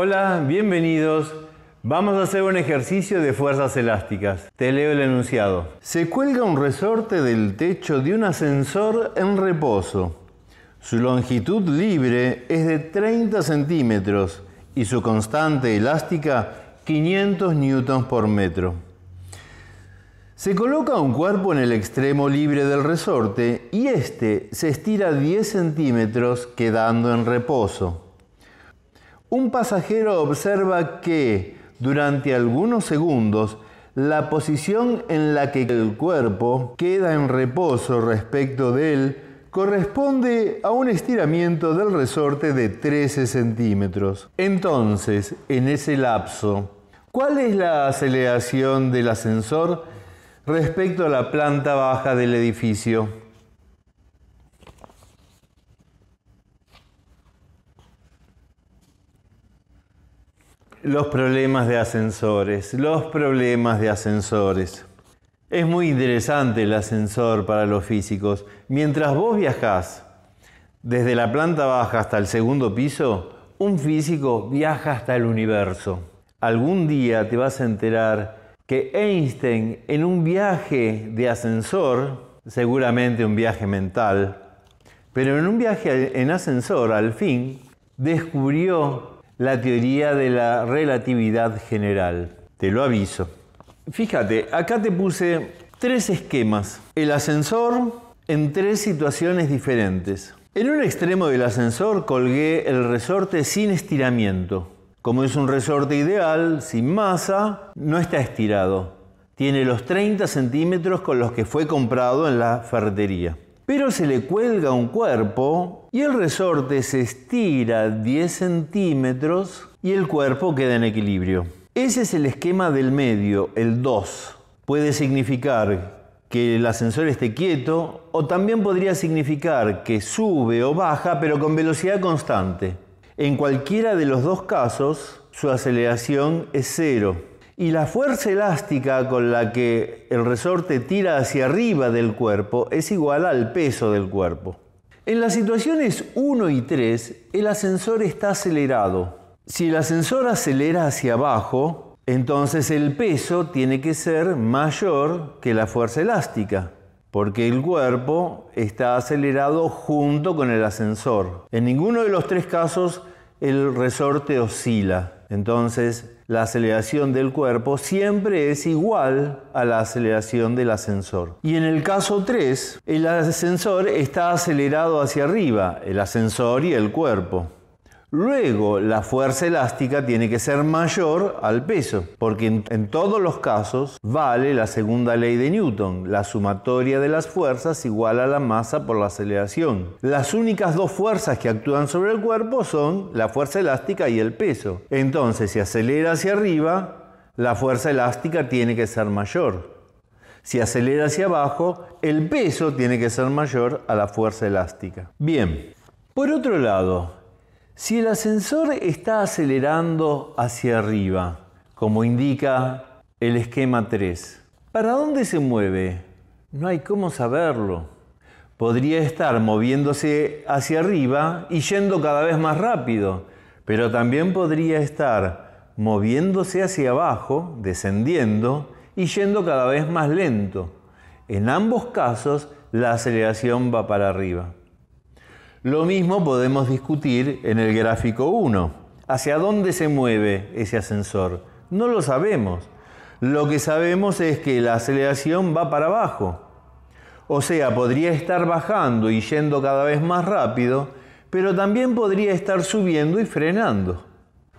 Hola, bienvenidos. Vamos a hacer un ejercicio de fuerzas elásticas. Te leo el enunciado. Se cuelga un resorte del techo de un ascensor en reposo. Su longitud libre es de 30 centímetros y su constante elástica 500 newtons por metro. Se coloca un cuerpo en el extremo libre del resorte y este se estira 10 centímetros quedando en reposo. Un pasajero observa que durante algunos segundos la posición en la que el cuerpo queda en reposo respecto de él corresponde a un estiramiento del resorte de 13 centímetros. Entonces, en ese lapso, ¿cuál es la aceleración del ascensor respecto a la planta baja del edificio? Los problemas de ascensores, los problemas de ascensores. Es muy interesante el ascensor para los físicos. Mientras vos viajás desde la planta baja hasta el segundo piso, un físico viaja hasta el universo. Algún día te vas a enterar que Einstein en un viaje de ascensor, seguramente un viaje mental, pero en un viaje en ascensor al fin, descubrió la teoría de la relatividad general. Te lo aviso. Fíjate, acá te puse tres esquemas. El ascensor en tres situaciones diferentes. En un extremo del ascensor colgué el resorte sin estiramiento. Como es un resorte ideal, sin masa, no está estirado. Tiene los 30 centímetros con los que fue comprado en la ferretería. Pero se le cuelga un cuerpo y el resorte se estira 10 centímetros y el cuerpo queda en equilibrio. Ese es el esquema del medio, el 2. Puede significar que el ascensor esté quieto o también podría significar que sube o baja pero con velocidad constante. En cualquiera de los dos casos, su aceleración es cero y la fuerza elástica con la que el resorte tira hacia arriba del cuerpo es igual al peso del cuerpo. En las situaciones 1 y 3, el ascensor está acelerado. Si el ascensor acelera hacia abajo, entonces el peso tiene que ser mayor que la fuerza elástica, porque el cuerpo está acelerado junto con el ascensor. En ninguno de los tres casos el resorte oscila. Entonces, la aceleración del cuerpo siempre es igual a la aceleración del ascensor. Y en el caso 3, el ascensor está acelerado hacia arriba, el ascensor y el cuerpo. Luego, la fuerza elástica tiene que ser mayor al peso, porque en, todos los casos vale la segunda ley de Newton, la sumatoria de las fuerzas igual a la masa por la aceleración. Las únicas dos fuerzas que actúan sobre el cuerpo son la fuerza elástica y el peso. Entonces, si acelera hacia arriba, la fuerza elástica tiene que ser mayor. Si acelera hacia abajo, el peso tiene que ser mayor a la fuerza elástica. Bien, por otro lado, si el ascensor está acelerando hacia arriba, como indica el esquema 3, ¿para dónde se mueve? No hay cómo saberlo. Podría estar moviéndose hacia arriba y yendo cada vez más rápido, pero también podría estar moviéndose hacia abajo, descendiendo y yendo cada vez más lento. En ambos casos, la aceleración va para arriba. Lo mismo podemos discutir en el gráfico 1. ¿Hacia dónde se mueve ese ascensor? No lo sabemos. Lo que sabemos es que la aceleración va para abajo. O sea, podría estar bajando y yendo cada vez más rápido, pero también podría estar subiendo y frenando.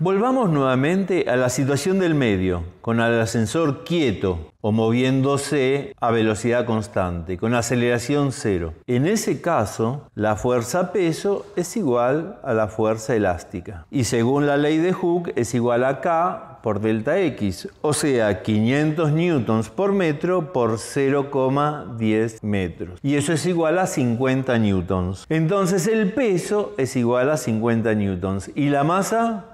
Volvamos nuevamente a la situación del medio, con el ascensor quieto o moviéndose a velocidad constante, con aceleración cero. En ese caso, la fuerza peso es igual a la fuerza elástica. Y según la ley de Hooke, es igual a K por delta X, o sea, 500 newtons por metro por 0,10 metros. Y eso es igual a 50 newtons. Entonces el peso es igual a 50 newtons. ¿Y la masa?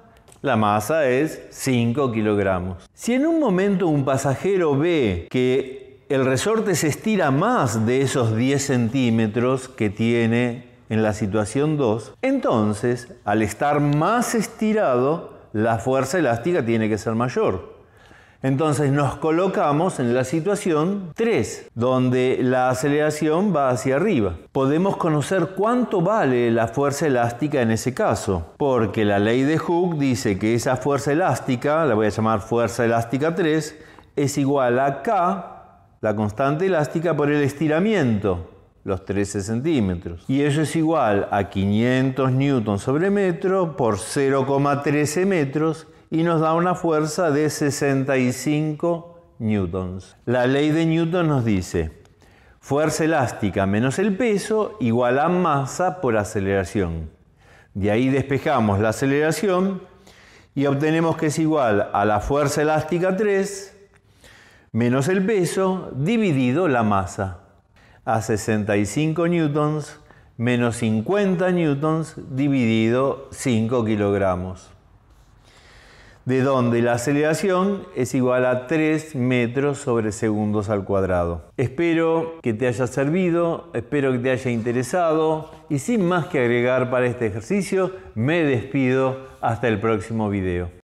la masa es 5 kilogramos. Si en un momento un pasajero ve que el resorte se estira más de esos 10 centímetros que tiene en la situación 2, entonces al estar más estirado, la fuerza elástica tiene que ser mayor. Entonces nos colocamos en la situación 3, donde la aceleración va hacia arriba. Podemos conocer cuánto vale la fuerza elástica en ese caso, porque la ley de Hooke dice que esa fuerza elástica, la voy a llamar fuerza elástica 3, es igual a K, la constante elástica, por el estiramiento, los 13 centímetros. Y eso es igual a 500 newtons sobre metro por 0,13 metros, y nos da una fuerza de 65 newtons. La ley de Newton nos dice, fuerza elástica menos el peso igual a masa por aceleración. De ahí despejamos la aceleración y obtenemos que es igual a la fuerza elástica 3 menos el peso dividido la masa. A 65 newtons menos 50 newtons dividido 5 kilogramos de donde la aceleración es igual a 3 metros sobre segundos al cuadrado. Espero que te haya servido, espero que te haya interesado y sin más que agregar para este ejercicio, me despido hasta el próximo video.